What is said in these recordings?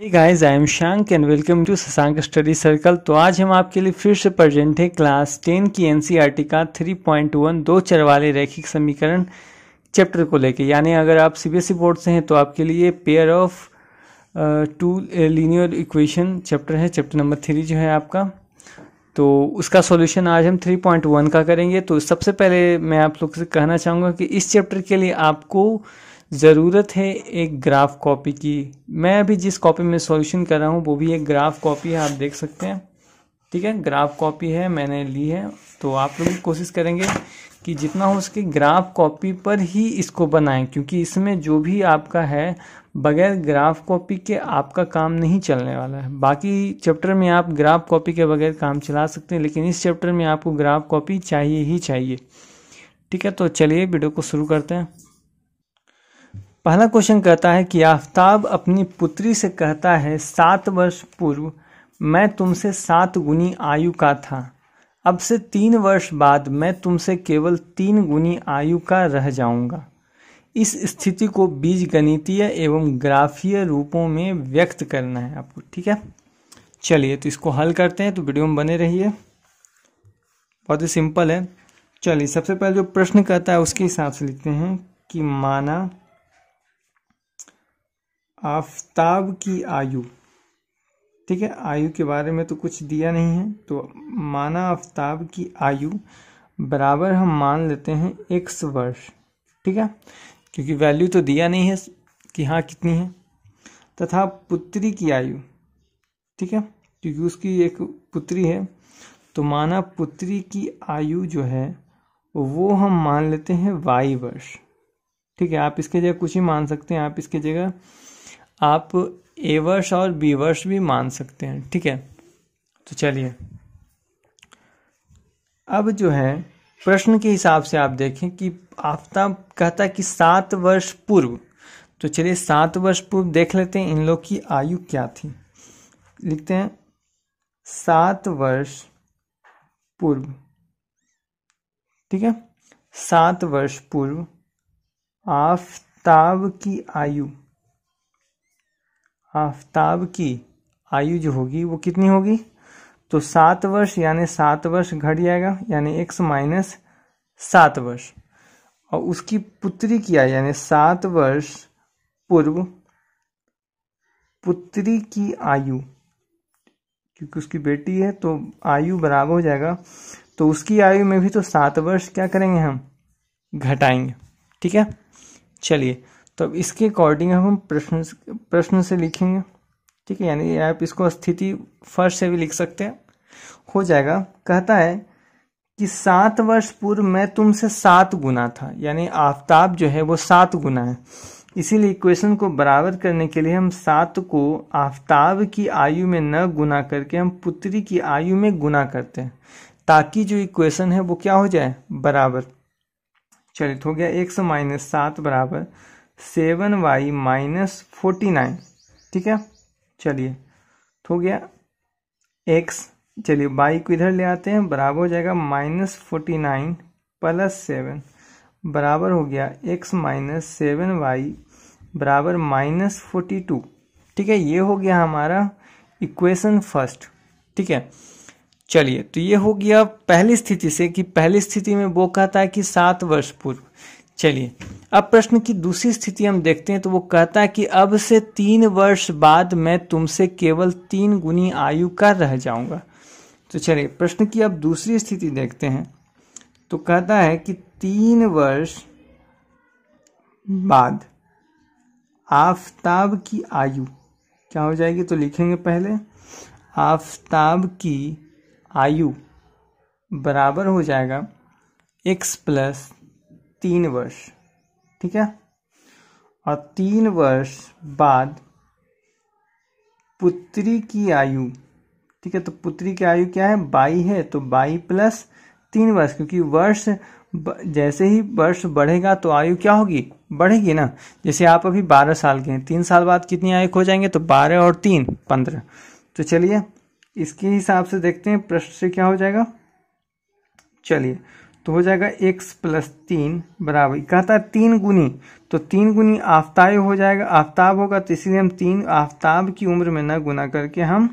hey guys I am शांक and welcome to Shashank study circle तो आज हम आपके लिए फिर से प्रेजेंट है क्लास टेन की एनसीईआरटी e का 3.1 दो चर वाले रैखिक समीकरण चैप्टर को लेके यानी अगर आप सीबीएसई बोर्ड e से हैं तो आपके लिए pair of two linear equation chapter है चैप्टर नंबर थ्री जो है आपका तो उसका सॉल्यूशन आज हम वन का करेंगे तो सबसे पहले मैं आप लोग से कहना चाहूँगा कि इस चैप्टर के लिए आपको ज़रूरत है एक ग्राफ कॉपी की मैं अभी जिस कॉपी में सॉल्यूशन कर रहा हूँ वो भी एक ग्राफ कॉपी है आप देख सकते हैं ठीक है ग्राफ कॉपी है मैंने ली है तो आप लोग कोशिश करेंगे कि जितना हो सके ग्राफ कॉपी पर ही इसको बनाएं क्योंकि इसमें जो भी आपका है बगैर ग्राफ कॉपी के आपका काम नहीं चलने वाला है बाकी चैप्टर में आप ग्राफ कॉपी के बगैर काम चला सकते हैं लेकिन इस चैप्टर में आपको ग्राफ कॉपी चाहिए ही चाहिए ठीक है तो चलिए वीडियो को शुरू करते हैं पहला क्वेश्चन कहता है कि आफ्ताब अपनी पुत्री से कहता है सात वर्ष पूर्व मैं तुमसे सात गुनी आयु का था अब से तीन वर्ष बाद मैं तुमसे केवल तीन गुनी आयु का रह जाऊंगा इस स्थिति को बीज गणितीय एवं ग्राफीय रूपों में व्यक्त करना है आपको ठीक है चलिए तो इसको हल करते हैं तो वीडियो में बने रहिए बहुत ही सिंपल है चलिए सबसे पहले जो प्रश्न कहता है उसके हिसाब से लिखते हैं कि माना आफताब की आयु ठीक है आयु के बारे में तो कुछ दिया नहीं है तो माना आफताब की आयु बराबर हम मान लेते हैं x वर्ष ठीक है क्योंकि वैल्यू तो दिया नहीं है कि हाँ कितनी है तथा पुत्री की आयु ठीक है क्योंकि उसकी एक पुत्री है तो माना पुत्री की आयु जो है वो हम मान लेते हैं वाई वर्ष ठीक है आप इसके जगह कुछ ही मान सकते हैं आप इसके जगह आप ए वर्ष और बी वर्ष भी मान सकते हैं ठीक है तो चलिए अब जो है प्रश्न के हिसाब से आप देखें कि आफ्ताब कहता है कि सात वर्ष पूर्व तो चलिए सात वर्ष पूर्व देख लेते हैं इन लोग की आयु क्या थी लिखते हैं सात वर्ष पूर्व ठीक है सात वर्ष पूर्व आफ्ताब की आयु आफ्ताब की आयु जो होगी वो कितनी होगी तो सात वर्ष यानी सात वर्ष घट जाएगा यानी एक्स माइनस सात वर्ष और उसकी पुत्री की आयु यानी सात वर्ष पूर्व पुत्री की आयु क्योंकि उसकी बेटी है तो आयु बराबर हो जाएगा तो उसकी आयु में भी तो सात वर्ष क्या करेंगे हम घटाएंगे ठीक है चलिए तो इसके अकॉर्डिंग हम प्रश्न प्रश्न से लिखेंगे ठीक है यानी आप इसको स्थिति फर्स्ट से भी लिख सकते हैं हो जाएगा कहता है कि सात वर्ष पूर्व मैं तुमसे सात गुना था यानी आफ्ताब जो है वो सात गुना है इसीलिए इक्वेशन को बराबर करने के लिए हम सात को आफ्ताब की आयु में न गुना करके हम पुत्री की आयु में गुना करते हैं ताकि जो इक्वेशन है वो क्या हो जाए बराबर चलित तो हो गया एक सौ माइनस सात बराबर seven y minus forty nine ठीक है चलिए तो हो गया एक्स चलिए बाई को इधर ले आते हैं बराबर हो जाएगा minus forty nine plus seven बराबर हो गया एक्स माइनस सेवन वाई बराबर माइनस फोर्टी टू ठीक है ये हो गया हमारा इक्वेशन फर्स्ट ठीक है चलिए तो ये हो गया पहली स्थिति से कि पहली स्थिति में वो कहता है कि सात वर्ष पूर्व चलिए अब प्रश्न की दूसरी स्थिति हम देखते हैं तो वो कहता है कि अब से तीन वर्ष बाद मैं तुमसे केवल तीन गुनी आयु का रह जाऊंगा तो चलिए प्रश्न की अब दूसरी स्थिति देखते हैं तो कहता है कि तीन वर्ष बाद आफताब की आयु क्या हो जाएगी तो लिखेंगे पहले आफताब की आयु बराबर हो जाएगा एक्स प्लस तीन वर्ष ठीक है और तीन वर्ष बाद पुत्री की आयु ठीक है तो पुत्री की आयु क्या है बाई है तो बाई प्लस तीन वर्ष क्योंकि वर्ष जैसे ही वर्ष बढ़ेगा तो आयु क्या होगी बढ़ेगी ना जैसे आप अभी बारह साल के हैं तीन साल बाद कितनी आयु हो जाएंगे तो बारह और तीन पंद्रह तो चलिए इसके हिसाब से देखते हैं प्रश्न से क्या हो जाएगा चलिए तो हो जाएगा एक्स प्लस तीन बराबर कहता है तीन गुनी तो तीन गुनी आफ्ताब हो जाएगा आफ्ताब होगा तो इसीलिए हम तीन आफ्ताब की उम्र में न गुना करके हम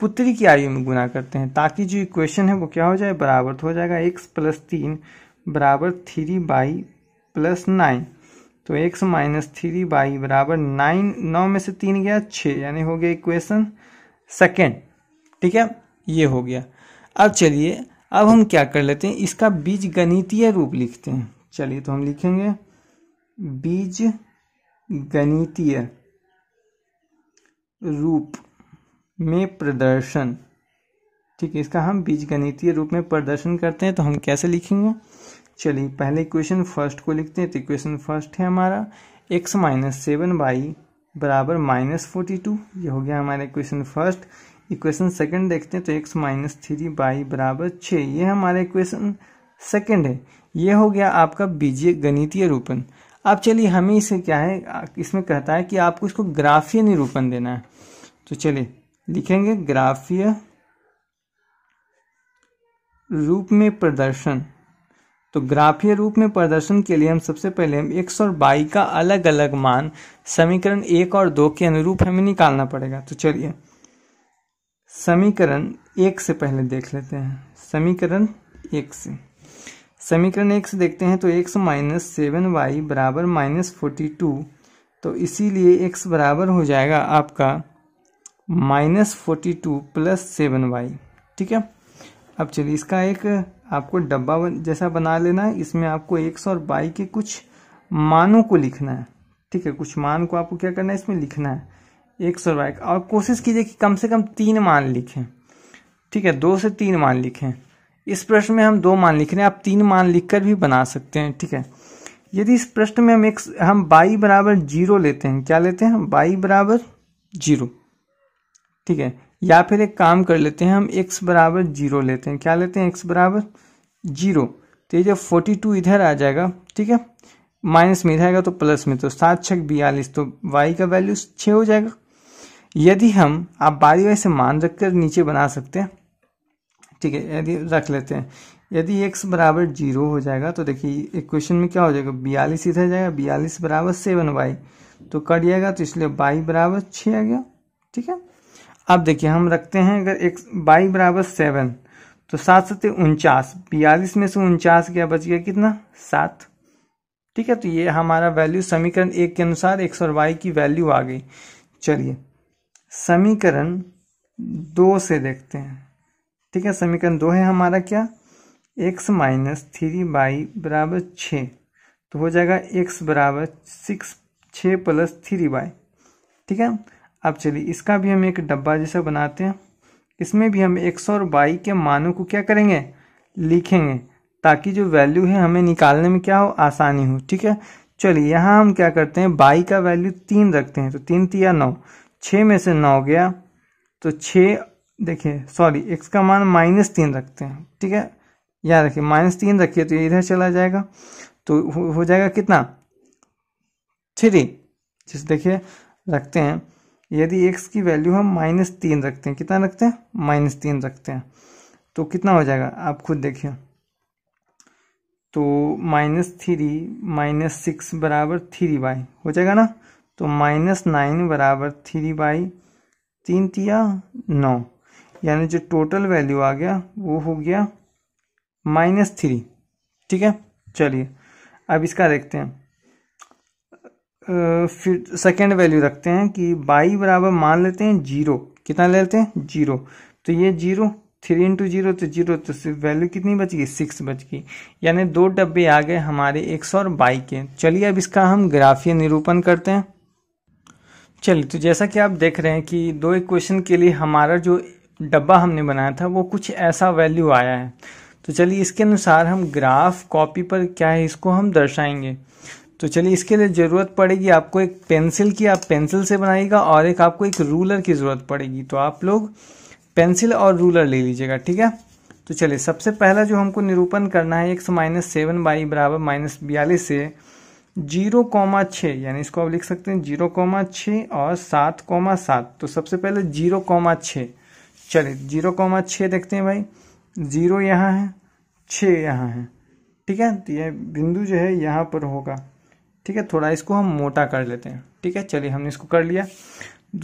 पुत्री की आयु में गुना करते हैं ताकि जो इक्वेशन है वो क्या हो जाए बराबर तो हो जाएगा एक्स प्लस तीन बराबर थ्री बाई प्लस नाइन तो एक्स माइनस थ्री बाई बराबर नाइन नौ में से तीन गया छः यानी हो गया इक्वेशन सेकेंड ठीक है ये हो गया अब चलिए अब हम क्या कर लेते हैं इसका बीज गणितीय रूप लिखते हैं चलिए तो हम लिखेंगे बीज गणितीय रूप में प्रदर्शन ठीक है इसका हम बीज गणितीय रूप में प्रदर्शन करते हैं तो हम कैसे लिखेंगे चलिए पहले इक्वेशन फर्स्ट को लिखते हैं तो इक्वेशन फर्स्ट है हमारा एक्स माइनस सेवन बाई बराबर माइनस फोर्टी टू ये हो गया हमारा इक्वेशन फर्स्ट इक्वेशन सेकंड देखते हैं तो एक्स माइनस थ्री बाई बराबर छः ये हमारा इक्वेशन सेकंड है ये हो गया आपका बीजीय गणितीय रूपन अब चलिए हमें इसे क्या है इसमें कहता है कि आपको इसको ग्राफीय निरूपण देना है तो चलिए लिखेंगे ग्राफीय रूप में प्रदर्शन तो ग्राफीय रूप में प्रदर्शन के लिए हम सबसे पहले हम एक्स और बाई का अलग अलग मान समीकरण एक और दो के अनुरूप हमें निकालना पड़ेगा तो चलिए समीकरण एक से पहले देख लेते हैं समीकरण एक से समीकरण एक से देखते हैं तो x माइनस सेवन वाई बराबर माइनस फोर्टी टू तो इसीलिए x बराबर हो जाएगा आपका minus forty two plus seven y ठीक है अब चलिए इसका एक आपको डब्बा जैसा बना लेना है इसमें आपको एक्स और y के कुछ मानों को लिखना है ठीक है कुछ मान को आपको क्या करना है इसमें लिखना है एक सौ बाइक और कोशिश कीजिए कि कम से कम तीन मान लिखें ठीक है दो से तीन मान लिखें इस प्रश्न में हम दो मान लिख रहे हैं आप तीन मान लिखकर भी बना सकते हैं ठीक है यदि इस प्रश्न में हम एक हम बाई बराबर जीरो लेते हैं क्या लेते हैं बाई बराबर जीरो ठीक है या फिर एक काम कर लेते हैं हम एक्स बराबर जीरो लेते हैं क्या लेते हैं एक्स बराबर जीरो तो ये जब फोर्टी टू इधर आ जाएगा ठीक है माइनस में इधर आएगा तो प्लस में तो सात छः बयालीस तो वाई का वैल्यू छः हो जाएगा यदि हम आप बारी बारी से मान रख कर नीचे बना सकते हैं ठीक है यदि रख लेते हैं यदि एक्स बराबर जीरो हो जाएगा तो देखिए इक्वेशन में क्या हो जाएगा बयालीस इधर जाएगा बयालीस बराबर सेवन वाई तो कट जाएगा तो इसलिए बाई बराबर छ आ गया ठीक है अब देखिए हम रखते हैं अगर एक बाई बराबर सेवन तो सात सत्य उनचास बयालीस में से उनचास क्या बच गया कितना सात ठीक है तो ये हमारा वैल्यू समीकरण एक के अनुसार एक्स और वाई की वैल्यू आ गई चलिए समीकरण दो से देखते हैं ठीक है समीकरण दो है हमारा क्या एक्स माइनस थ्री बाई बराबर छः तो हो जाएगा एक्स बराबर सिक्स छः प्लस थ्री बाई ठीक है अब चलिए इसका भी हम एक डब्बा जैसा बनाते हैं इसमें भी हम एक्स और बाई के मानों को क्या करेंगे लिखेंगे ताकि जो वैल्यू है हमें निकालने में क्या हो आसानी हो ठीक है चलिए यहाँ हम क्या करते हैं बाई का वैल्यू तीन रखते हैं तो तीन या नौ छः में से नौ गया तो छः देखिए सॉरी एक्स का मान माइनस तीन रखते हैं ठीक है याद रखिए माइनस तीन रखिए तो ये इधर चला जाएगा तो हो, हो जाएगा कितना थ्री जिस देखिए रखते हैं यदि एक्स की वैल्यू हम माइनस तीन रखते हैं कितना रखते हैं माइनस तीन रखते हैं तो कितना हो जाएगा आप खुद देखिए तो माइनस थ्री माइनस सिक्स बराबर थ्री बाई हो जाएगा ना तो माइनस नाइन बराबर थ्री बाई तीन तिया नौ यानी जो टोटल वैल्यू आ गया वो हो गया माइनस थ्री ठीक है चलिए अब इसका देखते हैं फिर सेकेंड वैल्यू रखते हैं कि बाई बराबर मान लेते हैं जीरो कितना ले लेते हैं जीरो तो ये जीरो थ्री इंटू जीरो तो जीरो तो सिर्फ वैल्यू कितनी बच गई सिक्स बच गई यानी दो डब्बे आ गए हमारे एक सौ और बाई के चलिए अब इसका हम ग्राफीय निरूपण करते हैं चलिए तो जैसा कि आप देख रहे हैं कि दो इक्वेशन के लिए हमारा जो डब्बा हमने बनाया था वो कुछ ऐसा वैल्यू आया है तो चलिए इसके अनुसार हम ग्राफ कॉपी पर क्या है इसको हम दर्शाएंगे तो चलिए इसके लिए ज़रूरत पड़ेगी आपको एक पेंसिल की आप पेंसिल से बनाइएगा और एक आपको एक रूलर की ज़रूरत पड़ेगी तो आप लोग पेंसिल और रूलर ले लीजिएगा ठीक है तो चलिए सबसे पहला जो हमको निरूपण करना है एक सौ माइनस सेवन बाई बराबर माइनस बयालीस से जीरो कॉमा छः यानी इसको आप लिख सकते हैं जीरो कॉमा छः और सात कॉमा सात तो सबसे पहले जीरो कॉमा छः चलिए जीरो कॉमा छः देखते हैं भाई जीरो यहाँ है छः यहाँ है ठीक है तो ये बिंदु जो है यहाँ पर होगा ठीक है थोड़ा इसको हम मोटा कर लेते हैं ठीक है चलिए हमने इसको कर लिया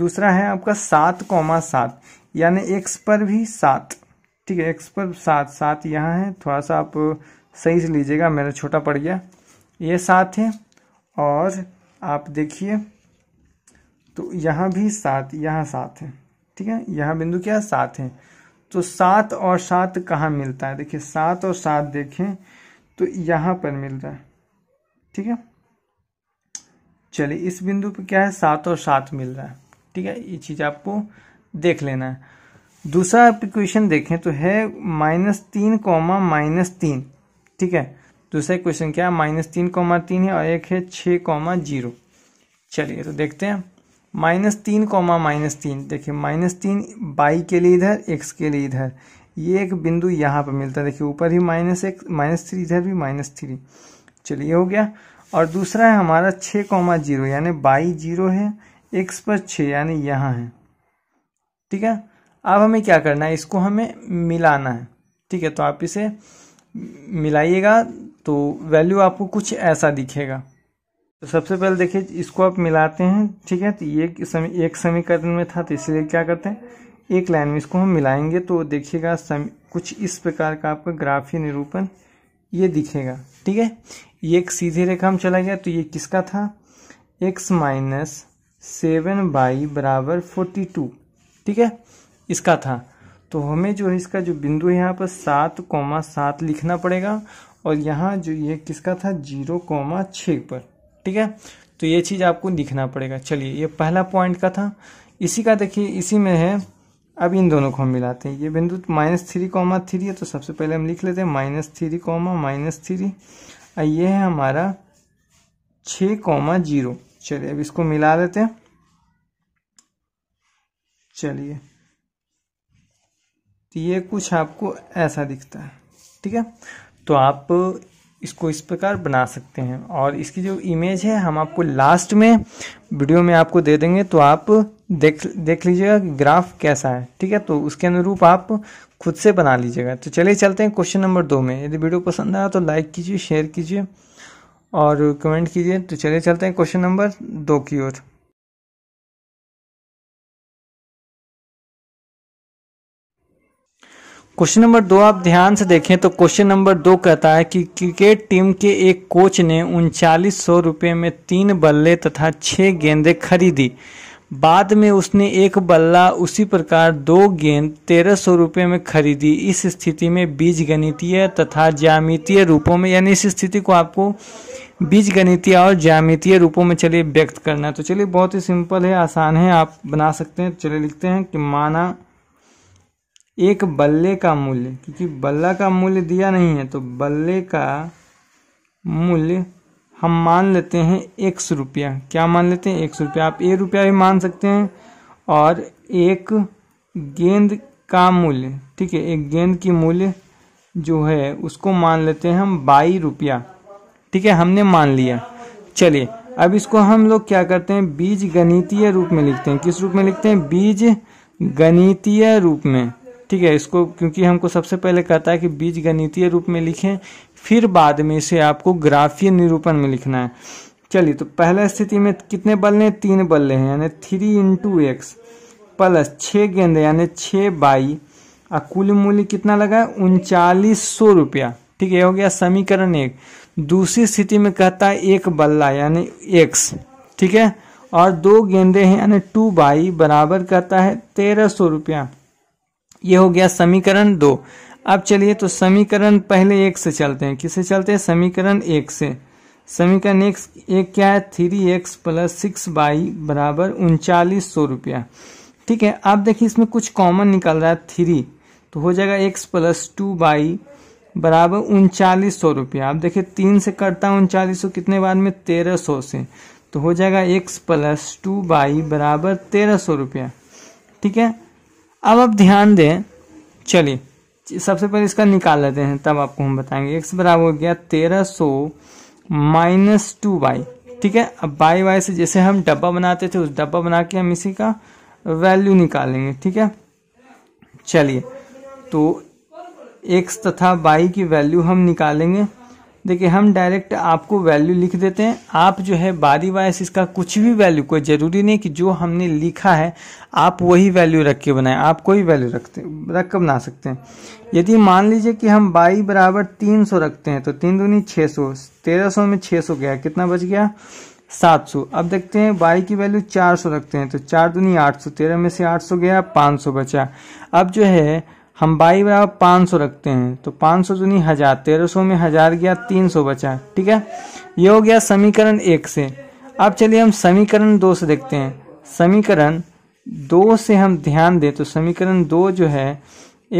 दूसरा है आपका सात कॉमा सात यानी एक्स पर भी सात ठीक है एक्स पर सात सात यहाँ है थोड़ा सा आप सही से लीजिएगा मेरा छोटा पड़ गया ये सात है और आप देखिए तो यहाँ भी सात यहाँ सात है ठीक है यहाँ बिंदु क्या है सात है तो सात और सात कहाँ मिलता है देखिए सात और सात देखें तो यहाँ पर मिल रहा है ठीक है चलिए इस बिंदु पर क्या है सात और सात मिल रहा है ठीक है ये चीज़ आपको देख लेना है दूसरा आप इक्वेशन देखें तो है माइनस तीन कॉमा माइनस तीन ठीक है दूसरा क्वेश्चन क्या है माइनस तीन कॉमा तीन है और एक है छः कॉमा जीरो चलिए तो देखते हैं माइनस तीन कॉमा माइनस तीन देखिए माइनस तीन बाई के लिए इधर एक्स के लिए इधर ये एक बिंदु यहाँ पर मिलता है देखिए ऊपर ही माइनस एक माइनस थ्री इधर भी माइनस थ्री चलिए हो गया और दूसरा है हमारा छः कॉमा जीरो यानी बाई जीरो है एक्स पर छः यानी यहाँ है ठीक है अब हमें क्या करना है इसको हमें मिलाना है ठीक है तो आप इसे मिलाइएगा तो वैल्यू आपको कुछ ऐसा दिखेगा तो सबसे पहले देखिए इसको आप मिलाते हैं ठीक है तो ये समी, एक समीकरण में था तो इसलिए क्या करते हैं एक लाइन में इसको हम मिलाएंगे तो देखिएगा कुछ इस प्रकार का आपका ग्राफी निरूपण ये दिखेगा ठीक है ये एक सीधे रेखा हम चला गया तो ये किसका था एक्स माइनस सेवन बाई बराबर फोर्टी टू ठीक है इसका था तो हमें जो है इसका जो बिंदु है यहाँ पर सात कौमा सात लिखना पड़ेगा और यहाँ जो ये किसका था जीरो कौमा छः पर ठीक है तो ये चीज़ आपको लिखना पड़ेगा चलिए ये पहला पॉइंट का था इसी का देखिए इसी में है अब इन दोनों को हम मिलाते हैं ये बिंदु माइनस थ्री कॉमा थ्री है तो सबसे पहले हम लिख लेते हैं minus three comma minus three और ये है हमारा छः कॉमा जीरो चलिए अब इसको मिला लेते हैं चलिए तो ये कुछ आपको ऐसा दिखता है ठीक है तो आप इसको इस प्रकार बना सकते हैं और इसकी जो इमेज है हम आपको लास्ट में वीडियो में आपको दे देंगे तो आप देख देख लीजिएगा ग्राफ कैसा है ठीक है तो उसके अनुरूप आप खुद से बना लीजिएगा तो चलिए चलते हैं क्वेश्चन नंबर दो में यदि वीडियो पसंद आया तो लाइक कीजिए शेयर कीजिए और कमेंट कीजिए तो चलिए चलते हैं क्वेश्चन नंबर दो की ओर क्वेश्चन नंबर दो आप ध्यान से देखें तो क्वेश्चन नंबर दो कहता है कि क्रिकेट टीम के एक कोच ने उनचालीस सौ रुपये में तीन बल्ले तथा छः गेंदें खरीदी बाद में उसने एक बल्ला उसी प्रकार दो गेंद तेरह सौ रुपये में खरीदी इस स्थिति में बीज गणितीय तथा ज्यामितीय रूपों में यानी इस स्थिति को आपको बीज गणितीय और ज्यामितीय रूपों में चलिए व्यक्त करना है तो चलिए बहुत ही सिंपल है आसान है आप बना सकते हैं चलिए लिखते हैं कि माना एक बल्ले का मूल्य क्योंकि बल्ला का मूल्य दिया नहीं है तो बल्ले का मूल्य हम मान लेते हैं एक रुपया क्या मान लेते हैं एक रुपया आप ए रुपया भी मान सकते हैं और एक गेंद का मूल्य ठीक है एक गेंद की मूल्य जो है उसको मान लेते हैं हम बाई रुपया ठीक है हमने मान लिया चलिए अब इसको हम लोग क्या करते हैं बीज गणितीय रूप में लिखते हैं किस रूप में लिखते हैं बीज गणितीय रूप में ठीक है इसको क्योंकि हमको सबसे पहले कहता है कि बीज गणितीय रूप में लिखें फिर बाद में इसे आपको ग्राफीय निरूपण में लिखना है चलिए तो पहले स्थिति में कितने बल ने तीन बल ले हैं यानी थ्री इंटू एक्स प्लस छः गेंद यानी छः बाई और कुल मूल्य कितना लगा है उनचालीस सौ रुपया ठीक है हो गया समीकरण एक दूसरी स्थिति में कहता है एक बल्ला यानी एक्स ठीक है और दो गेंदे हैं यानी टू बाई बराबर कहता है तेरह सौ रुपया ये हो गया समीकरण दो अब चलिए तो समीकरण पहले एक से चलते हैं किसे चलते हैं समीकरण एक से समीकरण एक, एक क्या है three x plus six y बराबर उनचालीस सौ रुपया ठीक है आप देखिए इसमें कुछ कॉमन निकल रहा है थ्री तो हो जाएगा एक्स प्लस टू बाई बराबर उनचालीस सौ रुपया आप देखिए तीन से करता है उनचालीस सौ कितने बार में तेरह सौ से तो हो जाएगा एक्स प्लस टू बाई बराबर तेरह सौ रुपया ठीक है अब आप ध्यान दें चलिए सबसे पहले इसका निकाल लेते हैं तब आपको हम बताएंगे एक्स बराबर हो गया तेरह सौ माइनस टू वाई ठीक है अब बाई वाई से जैसे हम डब्बा बनाते थे उस डब्बा बना के हम इसी का वैल्यू निकालेंगे ठीक है चलिए तो एक्स तथा बाई की वैल्यू हम निकालेंगे देखिए हम डायरेक्ट आपको वैल्यू लिख देते हैं आप जो है बारी वाइस इसका कुछ भी वैल्यू कोई ज़रूरी नहीं कि जो हमने लिखा है आप वही वैल्यू रख के बनाएं आप कोई वैल्यू रखते रख के बना सकते हैं यदि मान लीजिए कि हम बाई बराबर तीन सौ रखते हैं तो तीन दूनी छः सौ तेरह सौ में छः सौ गया कितना बच गया सात सौ अब देखते हैं बाई की वैल्यू चार सौ रखते हैं तो चार दूनी आठ सौ तेरह में से आठ सौ गया पाँच सौ बचा अब जो है हम बाई बराबर पाँच सौ रखते हैं तो पाँच सौ दूनी हजार तेरह सौ में हजार गया तीन सौ बचा ठीक है ये हो गया समीकरण एक से अब चलिए हम समीकरण दो से देखते हैं समीकरण दो से हम ध्यान दें तो समीकरण दो जो है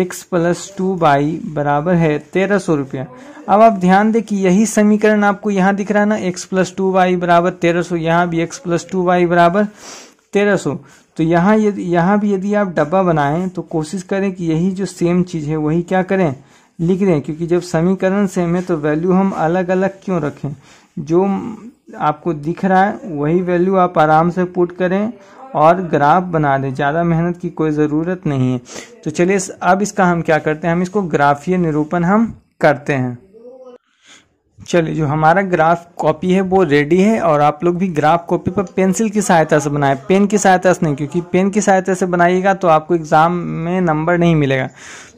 एक्स प्लस टू बाई बराबर है तेरह सौ रुपया अब आप ध्यान दें कि यही समीकरण आपको यहाँ दिख रहा है ना एक्स प्लस टू बाई बराबर तेरह सौ यहाँ भी एक्स प्लस टू बाई बराबर तेरह सौ तो यहाँ यदि यहाँ भी यदि आप डब्बा बनाएं तो कोशिश करें कि यही जो सेम चीज़ है वही क्या करें लिख दें क्योंकि जब समीकरण सेम है तो वैल्यू हम अलग अलग क्यों रखें जो आपको दिख रहा है वही वैल्यू आप आराम से पुट करें और ग्राफ बना दें ज़्यादा मेहनत की कोई ज़रूरत नहीं है तो चलिए अब इसका हम क्या करते हैं हम इसको ग्राफीय निरूपण हम करते हैं चलिए जो हमारा ग्राफ कॉपी है वो रेडी है और आप लोग भी ग्राफ कॉपी पर पेंसिल की सहायता से बनाएं पेन की सहायता से नहीं क्योंकि पेन की सहायता से बनाइएगा तो आपको एग्ज़ाम में नंबर नहीं मिलेगा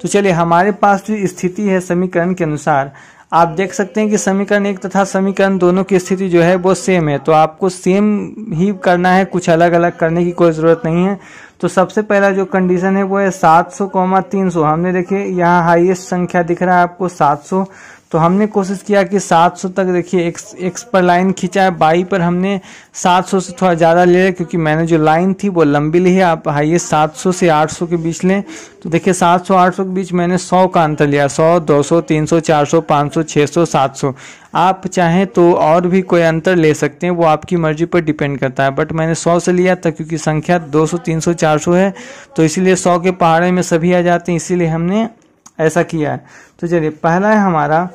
तो चलिए हमारे पास जो स्थिति है समीकरण के अनुसार आप देख सकते हैं कि समीकरण एक तथा समीकरण दोनों की स्थिति जो है वो सेम है तो आपको सेम ही करना है कुछ अलग अलग करने की कोई ज़रूरत नहीं है तो सबसे पहला जो कंडीशन है वो है सात सौ तीन सौ हमने देखिए यहाँ हाइएस्ट संख्या दिख रहा है आपको सात सौ तो हमने कोशिश किया कि 700 तक देखिए एक्स एक्स पर लाइन खींचा है बाई पर हमने 700 से थोड़ा ज़्यादा ले लिया क्योंकि मैंने जो लाइन थी वो लंबी ली है आप हाइए 700 से 800 के बीच लें तो देखिए 700 800 के बीच मैंने 100 का अंतर लिया 100 200 300 400 500 600 700 आप चाहें तो और भी कोई अंतर ले सकते हैं वो आपकी मर्जी पर डिपेंड करता है बट मैंने सौ से लिया था क्योंकि संख्या दो सौ है तो इसीलिए सौ के पहाड़े में सभी आ जाते हैं इसीलिए हमने ऐसा किया है तो चलिए पहला है हमारा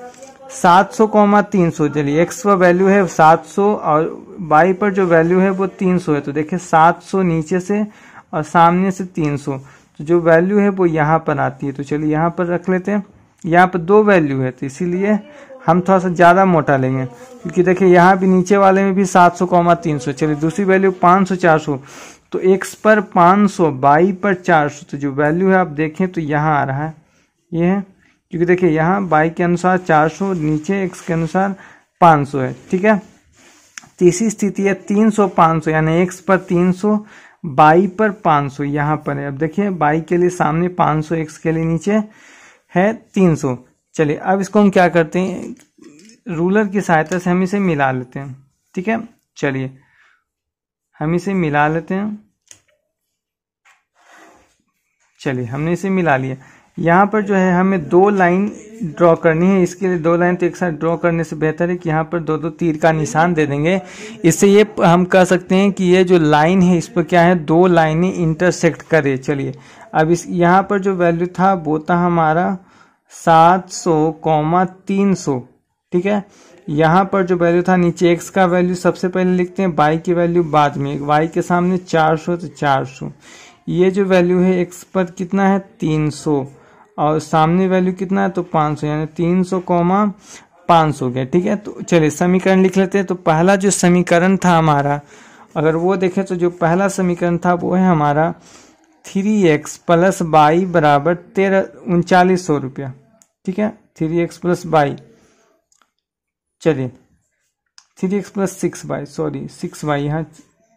700 कौमा तीन सौ चलिए एक्स का वैल्यू है 700 और बाई पर जो वैल्यू है वो 300 है तो देखिए 700 नीचे से और सामने से 300 तो जो वैल्यू है वो यहाँ पर आती है तो चलिए यहाँ पर रख लेते हैं यहाँ पर दो वैल्यू है तो इसीलिए हम थोड़ा सा ज़्यादा मोटा लेंगे क्योंकि देखिए यहाँ भी नीचे वाले में भी सौ कौमा तीन सौ चलिए दूसरी वैल्यू चार सौ तो एक्स पर 500 सौ बाई पर 400 तो जो वैल्यू है आप देखें तो यहाँ आ रहा है ये है क्योंकि देखिए यहाँ बाई के अनुसार 400 नीचे एक्स के अनुसार 500 है ठीक है तीसरी स्थिति है 300 500 यानी एक्स पर 300 बाई पर 500 यहाँ पर है अब देखिए बाई के लिए सामने 500 एक्स के लिए नीचे है 300 चलिए अब इसको हम क्या करते हैं रूलर की सहायता से हम इसे मिला लेते हैं ठीक है चलिए हम इसे मिला लेते हैं चलिए हमने इसे मिला लिया यहाँ पर जो है हमें दो लाइन ड्रॉ करनी है इसके लिए दो लाइन तो एक साथ ड्रॉ करने से बेहतर है कि यहाँ पर दो दो तीर का निशान दे देंगे इससे ये हम कह सकते हैं कि ये जो लाइन है इस पर क्या है दो लाइनें इंटरसेक्ट करे चलिए अब इस यहाँ पर जो वैल्यू था वो था हमारा सात सौ कौमा तीन सौ ठीक है यहाँ पर जो वैल्यू था नीचे एक्स का वैल्यू सबसे पहले लिखते हैं बाई की वैल्यू बाद में वाई के सामने चार सौ तो चार सौ ये जो वैल्यू है एक्स पर कितना है तीन सौ और सामने वैल्यू कितना है तो 500 यानी 300 सौ कॉमा पाँच सौ गया ठीक है तो चलिए समीकरण लिख लेते हैं तो पहला जो समीकरण था हमारा अगर वो देखें तो जो पहला समीकरण था वो है हमारा थ्री एक्स प्लस बाई बराबर तेरह उनचालीस सौ रुपया ठीक है थ्री एक्स प्लस बाई चलिए three x plus six y sorry six y यहाँ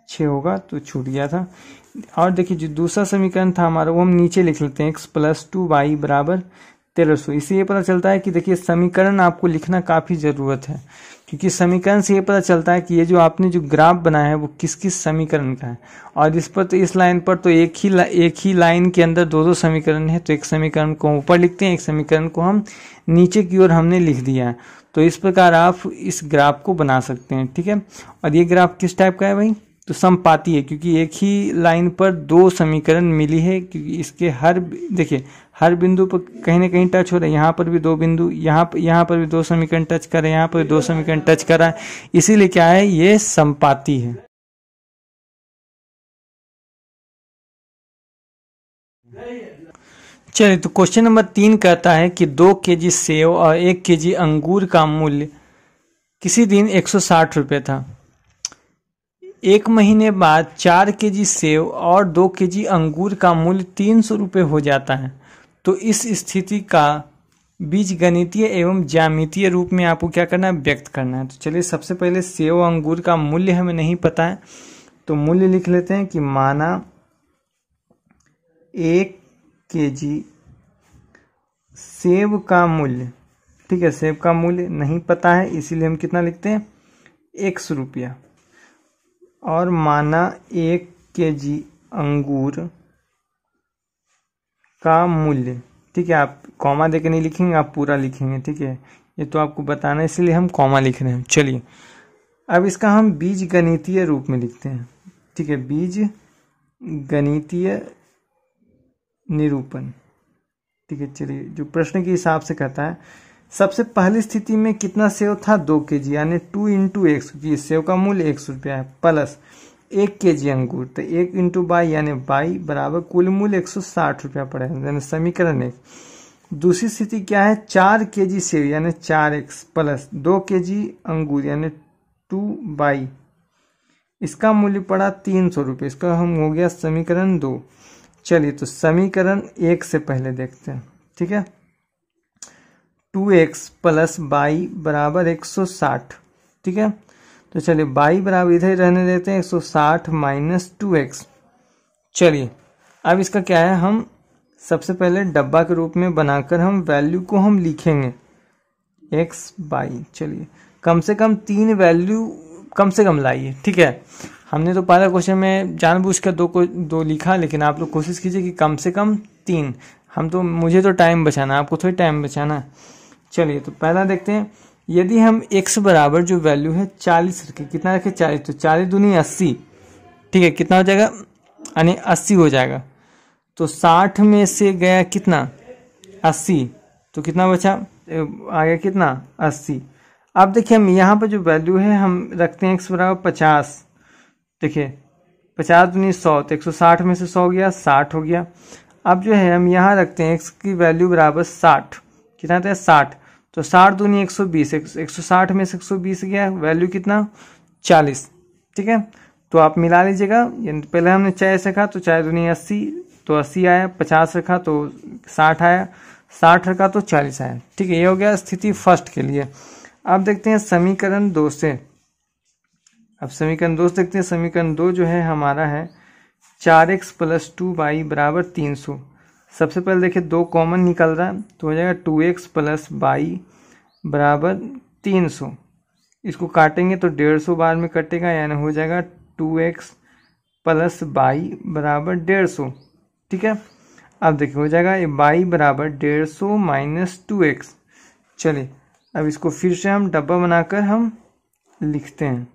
छः होगा तो छूट गया था और देखिए जो दूसरा समीकरण था हमारा वो हम नीचे लिख लेते हैं एक्स प्लस टू वाई बराबर तेरह सौ इससे ये पता चलता है कि देखिए समीकरण आपको लिखना काफ़ी ज़रूरत है क्योंकि समीकरण से ये पता चलता है कि ये जो आपने जो ग्राफ बनाया है वो किस किस समीकरण का है और इस पर तो इस लाइन पर तो एक ही एक ही लाइन के अंदर दो दो समीकरण है तो एक समीकरण को हम ऊपर लिखते हैं एक समीकरण को हम नीचे की ओर हमने लिख दिया है तो इस प्रकार आप इस ग्राफ को बना सकते हैं ठीक है और ये ग्राफ किस टाइप का है भाई तो समपाती है क्योंकि एक ही लाइन पर दो समीकरण मिली है क्योंकि इसके हर देखिए हर बिंदु पर कहीं ना कहीं टच हो रहा है यहाँ पर भी दो बिंदु यहाँ पर यहाँ पर भी दो समीकरण टच कर रहे हैं यहाँ पर दो समीकरण टच कर रहा है इसीलिए क्या है ये संपाती है चलिए तो क्वेश्चन नंबर तीन कहता है कि दो केजी सेव और एक केजी अंगूर का मूल्य किसी दिन एक सौ साठ रुपये था एक महीने बाद चार के जी सेब और दो के जी अंगूर का मूल्य तीन सौ रुपये हो जाता है तो इस स्थिति का बीज गणितीय एवं ज्यामितीय रूप में आपको क्या करना है व्यक्त करना है तो चलिए सबसे पहले सेब अंगूर का मूल्य हमें नहीं पता है तो मूल्य लिख लेते हैं कि माना एक के जी सेब का मूल्य ठीक है सेब का मूल्य नहीं पता है इसीलिए हम कितना लिखते हैं एक सौ रुपया और माना एक के जी अंगूर का मूल्य ठीक है आप कॉमा देके नहीं लिखेंगे आप पूरा लिखेंगे ठीक है ये तो आपको बताना है इसलिए हम कॉमा लिख रहे हैं चलिए अब इसका हम बीज गणितीय रूप में लिखते हैं ठीक है बीज गणितीय निरूपण ठीक है चलिए जो प्रश्न के हिसाब से कहता है सबसे पहली स्थिति में कितना सेव था दो के जी यानी टू इंटू एक्स सेव का मूल्य एक सौ रुपया है प्लस एक के जी अंगूर तो एक इंटू बाई यानी बाई बराबर कुल मूल्य एक सौ साठ रुपया पड़ेगा यानी समीकरण एक दूसरी स्थिति क्या है चार के जी सेव यानी चार एक्स प्लस दो के जी अंगूर यानी टू बाई इसका मूल्य पड़ा तीन सौ रुपये इसका हम हो गया समीकरण दो चलिए तो समीकरण एक से पहले देखते हैं ठीक है टू एक्स प्लस बाई बराबर एक सौ साठ ठीक है तो चलिए बाई बराबर इधर ही रहने देते हैं एक सौ साठ माइनस टू एक्स चलिए अब इसका क्या है हम सबसे पहले डब्बा के रूप में बनाकर हम वैल्यू को हम लिखेंगे एक्स बाई चलिए कम से कम तीन वैल्यू कम से कम लाइए ठीक है हमने तो पहला क्वेश्चन में कर दो को दो लिखा लेकिन आप लोग कोशिश कीजिए कि कम से कम तीन हम तो मुझे तो टाइम बचाना आपको थोड़ी टाइम बचाना चलिए तो पहला देखते हैं यदि हम एक्स बराबर जो वैल्यू है चालीस रखें कितना रखें चालीस तो चालीस दूनी अस्सी ठीक है कितना हो जाएगा यानी अस्सी हो जाएगा तो साठ में से गया कितना अस्सी तो कितना बचा आ गया कितना अस्सी अब देखिए हम यहाँ पर जो वैल्यू है हम रखते हैं एक्स बराबर पचास देखिए पचास दूनी सौ तो एक सौ साठ में से सौ गया साठ हो गया अब जो है हम यहाँ रखते हैं एक्स की वैल्यू बराबर साठ कितना आता है साठ तो साठ दूनी एक सौ बीस एक सौ साठ में से एक सौ बीस गया वैल्यू कितना चालीस ठीक है तो आप मिला लीजिएगा पहले हमने चाय से रखा तो चाय दूनी अस्सी तो अस्सी आया पचास रखा तो साठ आया साठ रखा तो चालीस आया ठीक है ये हो गया स्थिति फर्स्ट के लिए अब देखते हैं समीकरण दो से अब समीकरण दो से देखते हैं समीकरण दो जो है हमारा है चार एक्स प्लस टू वाई बराबर तीन सौ सबसे पहले देखिए दो कॉमन निकल रहा है तो हो जाएगा टू एक्स प्लस बाई बराबर तीन सौ इसको काटेंगे तो डेढ़ सौ बार में कटेगा यानी हो जाएगा टू एक्स प्लस बाई बराबर डेढ़ सौ ठीक है अब देखिए हो जाएगा ये बाई बराबर डेढ़ सौ माइनस टू एक्स चलिए अब इसको फिर से हम डब्बा बनाकर हम लिखते हैं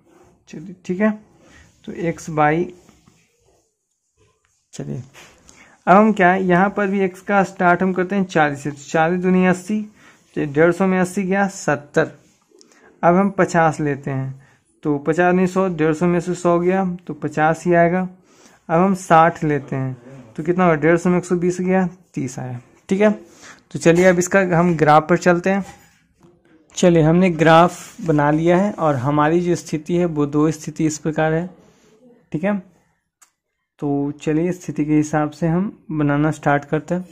चलिए ठीक है तो एक्स बाई चलिए अब हम क्या है यहाँ पर भी एक्स का स्टार्ट हम करते हैं चालीस से तो चालीस दुनिया अस्सी तो डेढ़ सौ में अस्सी गया सत्तर अब हम पचास लेते हैं तो पचास नहीं सौ डेढ़ सौ में से सौ गया तो पचास ही आएगा अब हम साठ लेते हैं तो कितना हुआ डेढ़ सौ में एक सौ बीस गया तीस आया ठीक है तो चलिए अब इसका हम ग्राफ पर चलते हैं चलिए हमने ग्राफ बना लिया है और हमारी जो स्थिति है वो दो स्थिति इस प्रकार है ठीक है तो चलिए स्थिति के हिसाब से हम बनाना स्टार्ट करते हैं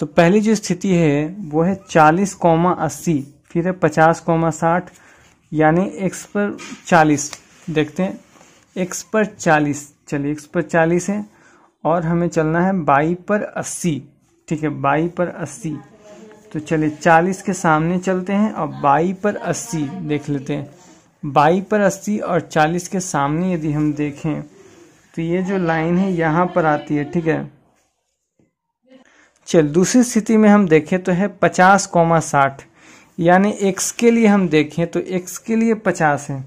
तो पहली जो स्थिति है वो है चालीस कौमा अस्सी फिर है पचास कौमा साठ यानी एक्स पर चालीस देखते हैं एक्स पर चालीस चलिए एक्स पर चालीस है और हमें चलना है बाई पर अस्सी ठीक है बाई पर अस्सी तो चलिए चालीस के सामने चलते हैं और बाई पर अस्सी देख लेते हैं बाई पर अस्सी और चालीस के सामने यदि हम देखें तो ये जो लाइन है यहाँ पर आती है ठीक है चल दूसरी स्थिति में हम देखें तो है पचास कौमा साठ यानी एक्स के लिए हम देखें तो एक्स के लिए पचास है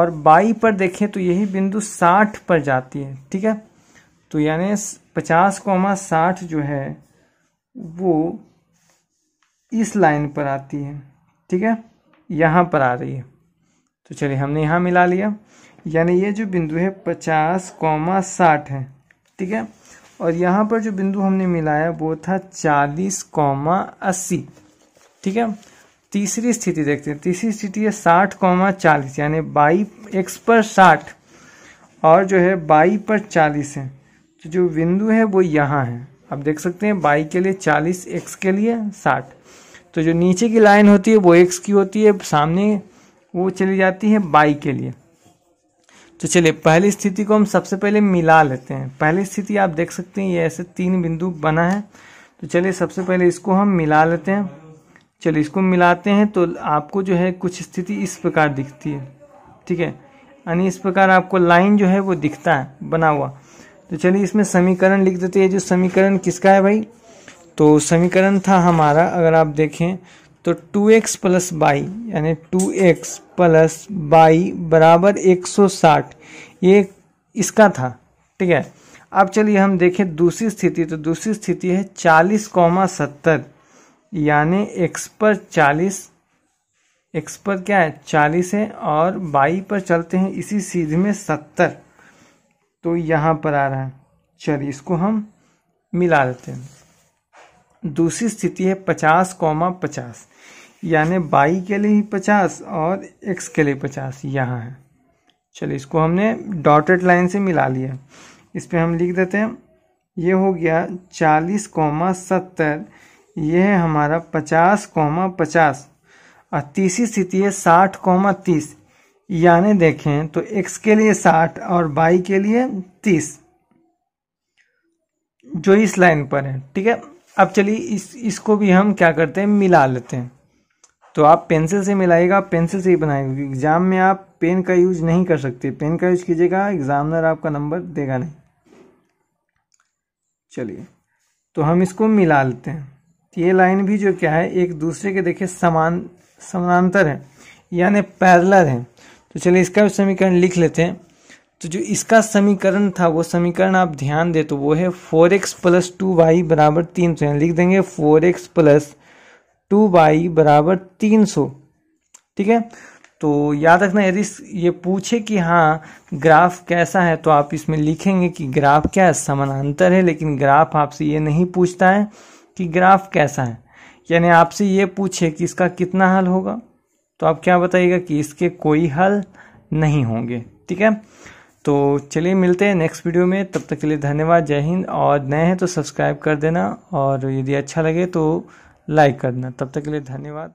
और बाई पर देखें तो यही बिंदु साठ पर जाती है ठीक है तो यानी पचास कौमा साठ जो है वो इस लाइन पर आती है ठीक है यहाँ पर आ रही है तो चलिए हमने यहाँ मिला लिया यानी ये जो बिंदु है पचास कौमा साठ है ठीक है और यहाँ पर जो बिंदु हमने मिलाया वो था चालीस कौमा अस्सी ठीक है तीसरी स्थिति देखते हैं तीसरी स्थिति है साठ कौमा चालीस यानी बाई एक्स पर साठ और जो है बाई पर चालीस है तो जो बिंदु है वो यहाँ है आप देख सकते हैं बाई के लिए चालीस एक्स के लिए साठ तो जो नीचे की लाइन होती है वो एक्स की होती है सामने वो चली जाती है बाई के लिए तो चलिए पहली स्थिति को हम सबसे पहले मिला लेते हैं पहली स्थिति आप देख सकते हैं ये ऐसे तीन बिंदु बना है तो चलिए सबसे पहले इसको हम मिला लेते हैं चलिए इसको मिलाते हैं तो आपको जो है कुछ स्थिति इस प्रकार दिखती है ठीक है यानी इस प्रकार आपको लाइन जो है वो दिखता है बना हुआ तो चलिए इसमें समीकरण लिख देते हैं जो समीकरण किसका है भाई तो समीकरण था हमारा अगर आप देखें तो टू एक्स प्लस बाई यानी टू एक्स प्लस बाई बराबर एक सौ साठ ये इसका था ठीक है अब चलिए हम देखें दूसरी स्थिति तो दूसरी स्थिति है चालीस कौमा सत्तर यानी एक्स पर चालीस एक्स पर क्या है चालीस है और बाई पर चलते हैं इसी सीध में सत्तर तो यहाँ पर आ रहा है चलिए इसको हम मिला लेते हैं दूसरी स्थिति है पचास कौमा पचास यानी बाई के लिए ही पचास और एक्स के लिए पचास यहाँ है चलिए इसको हमने डॉटेड लाइन से मिला लिया इस पर हम लिख देते हैं ये हो गया चालीस कौमा सत्तर ये है हमारा पचास कौमा पचास और तीसरी स्थिति है साठ कौमा तीस याने देखें तो एक्स के लिए साठ और बाई के लिए तीस जो इस लाइन पर है ठीक है अब चलिए इस इसको भी हम क्या करते हैं मिला लेते हैं तो आप पेंसिल से मिलाइएगा आप पेंसिल से ही बनाएंगे एग्ज़ाम में आप पेन का यूज नहीं कर सकते पेन का यूज कीजिएगा एग्ज़ामिनर आपका नंबर देगा नहीं चलिए तो हम इसको मिला लेते हैं ये लाइन भी जो क्या है एक दूसरे के देखे समान समानांतर है यानी पैरलर है तो चलिए इसका भी समीकरण लिख लेते हैं तो जो इसका समीकरण था वो समीकरण आप ध्यान दे तो वो है four x plus two y बराबर तीन सौ तो लिख देंगे four x plus two y बराबर तीन सौ ठीक है तो याद रखना यदि ये पूछे कि हाँ ग्राफ कैसा है तो आप इसमें लिखेंगे कि ग्राफ क्या है समानांतर है लेकिन ग्राफ आपसे ये नहीं पूछता है कि ग्राफ कैसा है यानी आपसे ये पूछे कि इसका कितना हल होगा तो आप क्या बताइएगा कि इसके कोई हल नहीं होंगे ठीक है तो चलिए मिलते हैं नेक्स्ट वीडियो में तब तक के लिए धन्यवाद जय हिंद और नए हैं तो सब्सक्राइब कर देना और यदि अच्छा लगे तो लाइक करना तब तक के लिए धन्यवाद